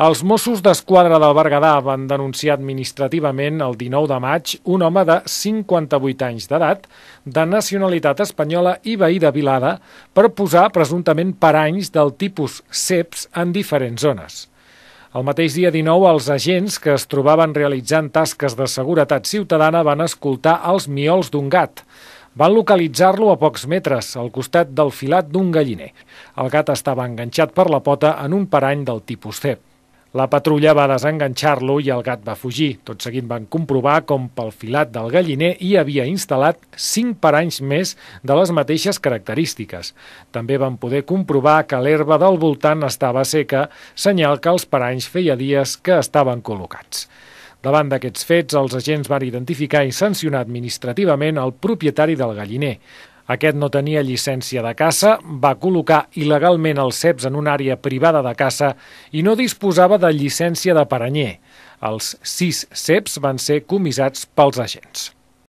Els Mossos d'Esquadra del Berguedà van denunciar administrativament el 19 de maig un home de 58 anys d'edat, de nacionalitat espanyola i veí de Vilada, per posar presumptament paranys del tipus CEPS en diferents zones. El mateix dia 19, els agents que es trobaven realitzant tasques de seguretat ciutadana van escoltar els miols d'un gat. Van localitzar-lo a pocs metres, al costat del filat d'un galliner. El gat estava enganxat per la pota en un parany del tipus cep. La patrulla va desenganxar-lo i el gat va fugir. Tot seguit van comprovar com pel filat del galliner hi havia instal·lat cinc paranys més de les mateixes característiques. També van poder comprovar que l'herba del voltant estava seca, senyal que els paranys feia dies que estaven col·locats. Davant d'aquests fets, els agents van identificar i sancionar administrativament el propietari del galliner. Aquest no tenia llicència de caça, va col·locar il·legalment els ceps en una àrea privada de caça i no disposava de llicència de paranyer. Els sis ceps van ser comissats pels agents.